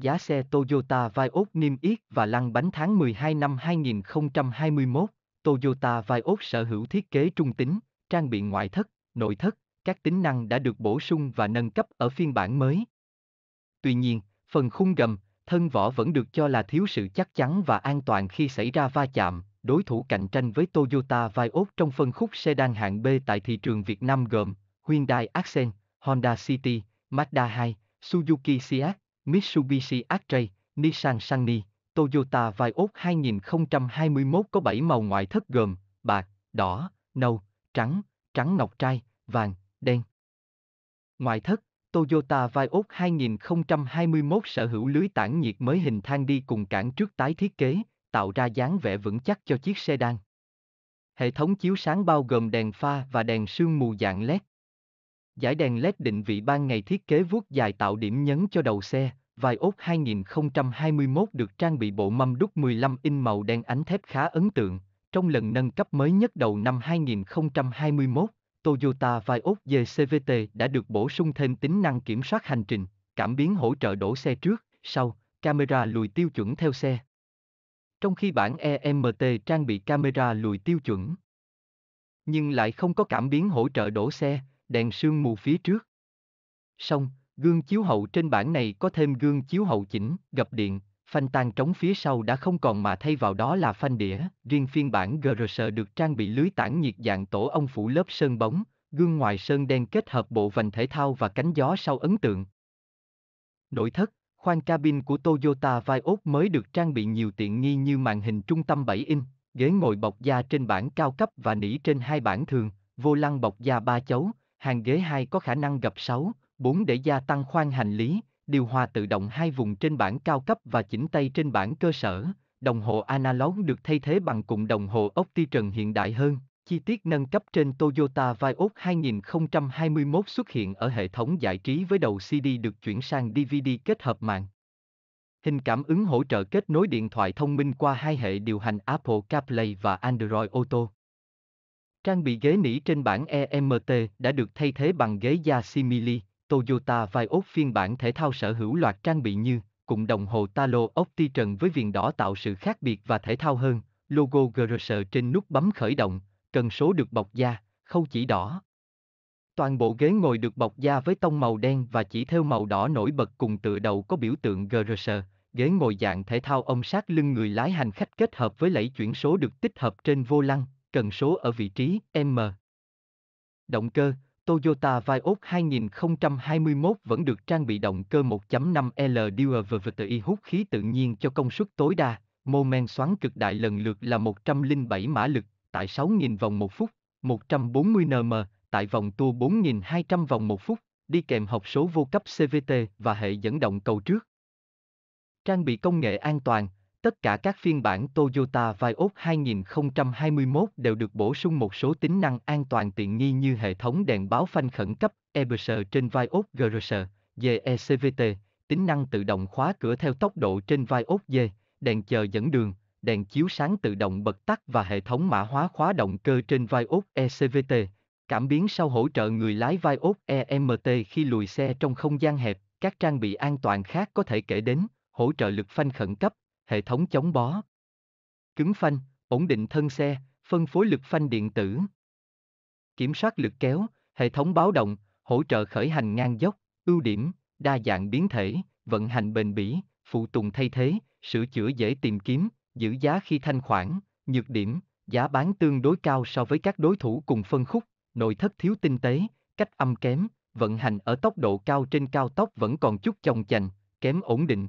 Giá xe Toyota Vios niêm yết và lăn bánh tháng 12 năm 2021, Toyota Vios sở hữu thiết kế trung tính, trang bị ngoại thất, nội thất, các tính năng đã được bổ sung và nâng cấp ở phiên bản mới. Tuy nhiên, phần khung gầm, thân vỏ vẫn được cho là thiếu sự chắc chắn và an toàn khi xảy ra va chạm. Đối thủ cạnh tranh với Toyota Vios trong phân khúc sedan hạng B tại thị trường Việt Nam gồm Hyundai Accent, Honda City, Mazda 2, Suzuki Ciaz. Mitsubishi Actray, Nissan Sunny, Toyota Vios 2021 có 7 màu ngoại thất gồm bạc, đỏ, nâu, trắng, trắng ngọc trai, vàng, đen. Ngoại thất, Toyota Vios 2021 sở hữu lưới tản nhiệt mới hình thang đi cùng cản trước tái thiết kế, tạo ra dáng vẻ vững chắc cho chiếc xe đan. Hệ thống chiếu sáng bao gồm đèn pha và đèn sương mù dạng LED. Giải đèn LED định vị ban ngày thiết kế vuốt dài tạo điểm nhấn cho đầu xe, vài ốt 2021 được trang bị bộ mâm đúc 15 in màu đen ánh thép khá ấn tượng. Trong lần nâng cấp mới nhất đầu năm 2021, Toyota Vios JCVT đã được bổ sung thêm tính năng kiểm soát hành trình, cảm biến hỗ trợ đổ xe trước, sau, camera lùi tiêu chuẩn theo xe. Trong khi bản EMT trang bị camera lùi tiêu chuẩn, nhưng lại không có cảm biến hỗ trợ đổ xe, đèn sương mù phía trước. Xong, gương chiếu hậu trên bản này có thêm gương chiếu hậu chỉnh, gập điện, phanh tan trống phía sau đã không còn mà thay vào đó là phanh đĩa. Riêng phiên bản GRS được trang bị lưới tản nhiệt dạng tổ ông phủ lớp sơn bóng, gương ngoài sơn đen kết hợp bộ vành thể thao và cánh gió sau ấn tượng. Nội thất, khoang cabin của Toyota Vios mới được trang bị nhiều tiện nghi như màn hình trung tâm 7 inch, ghế ngồi bọc da trên bản cao cấp và nỉ trên hai bản thường, vô lăng bọc da ba chấu, hàng ghế 2 có khả năng gập 6, 4 để gia tăng khoang hành lý, điều hòa tự động hai vùng trên bảng cao cấp và chỉnh tay trên bảng cơ sở. Đồng hồ analog được thay thế bằng cụm đồng hồ ốc ti trần hiện đại hơn. Chi tiết nâng cấp trên Toyota Vios 2021 xuất hiện ở hệ thống giải trí với đầu CD được chuyển sang DVD kết hợp mạng. Hình cảm ứng hỗ trợ kết nối điện thoại thông minh qua hai hệ điều hành Apple CarPlay và Android Auto. Trang bị ghế nỉ trên bản EMT đã được thay thế bằng ghế da simili, Toyota Vios phiên bản thể thao sở hữu loạt trang bị như cụm đồng hồ Talo Opti trần với viền đỏ tạo sự khác biệt và thể thao hơn, logo GRS trên nút bấm khởi động, cần số được bọc da, khâu chỉ đỏ. Toàn bộ ghế ngồi được bọc da với tông màu đen và chỉ theo màu đỏ nổi bật cùng tựa đầu có biểu tượng GRS, ghế ngồi dạng thể thao ôm sát lưng người lái hành khách kết hợp với lẫy chuyển số được tích hợp trên vô lăng, cần số ở vị trí M. Động cơ Toyota Vios 2021 vẫn được trang bị động cơ 1.5L DUVVTI hút khí tự nhiên cho công suất tối đa, mô men xoắn cực đại lần lượt là 107 mã lực, tại 6.000 vòng một phút, 140 nm, tại vòng tua 4.200 vòng một phút, đi kèm hộp số vô cấp CVT và hệ dẫn động cầu trước. Trang bị công nghệ an toàn, Tất cả các phiên bản Toyota Vios 2021 đều được bổ sung một số tính năng an toàn tiện nghi như hệ thống đèn báo phanh khẩn cấp EBS trên Vios GRS, GECVT, tính năng tự động khóa cửa theo tốc độ trên Vios D, đèn chờ dẫn đường, đèn chiếu sáng tự động bật tắt và hệ thống mã hóa khóa động cơ trên Vios ECVT. Cảm biến sau hỗ trợ người lái Vios EMT khi lùi xe trong không gian hẹp, các trang bị an toàn khác có thể kể đến, hỗ trợ lực phanh khẩn cấp, hệ thống chống bó, cứng phanh, ổn định thân xe, phân phối lực phanh điện tử, kiểm soát lực kéo, hệ thống báo động, hỗ trợ khởi hành ngang dốc, ưu điểm, đa dạng biến thể, vận hành bền bỉ, phụ tùng thay thế, sửa chữa dễ tìm kiếm, giữ giá khi thanh khoản, nhược điểm, giá bán tương đối cao so với các đối thủ cùng phân khúc, nội thất thiếu tinh tế, cách âm kém, vận hành ở tốc độ cao trên cao tốc vẫn còn chút chồng chành, kém ổn định,